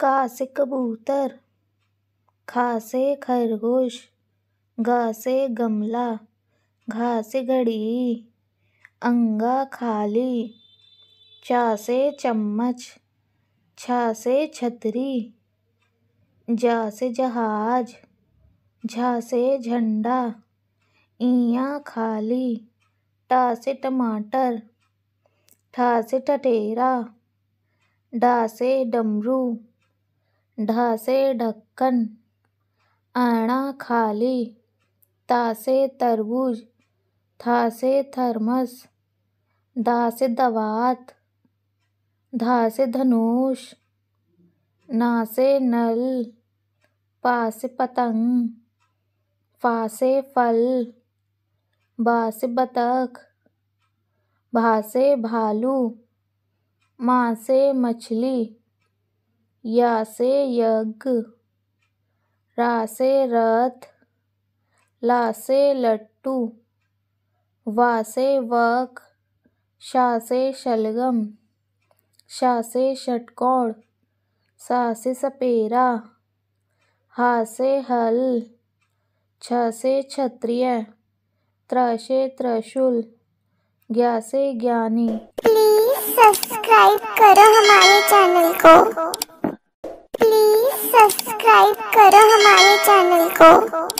का से कबूतर खा से खरगोश गा से गमला घा से घड़ी अंगा खाली चा से चम्मच छा से छतरी जा से जहाज झा से झंडा इया खाली टा से टमाटर ठा से टटेरा डा से डमरू ढ से ढक्कन आना खाली तासे तरबूज था से थर्मस दा से दावत धा से धनुष ना से नल पा पतंग फासे फल बा बतख भासे भालू माँ से मछली या से यज्ञ रा से रथ ला से लट्टू वा से वक शा से शलगम शा से षटकोण सा से सपेरा हा से हल छ से क्षत्रिय त्र से त्रशूल ज्ञा से ज्ञानी प्लीज सब्सक्राइब करो हमारे चैनल को करो हमारे चैनल को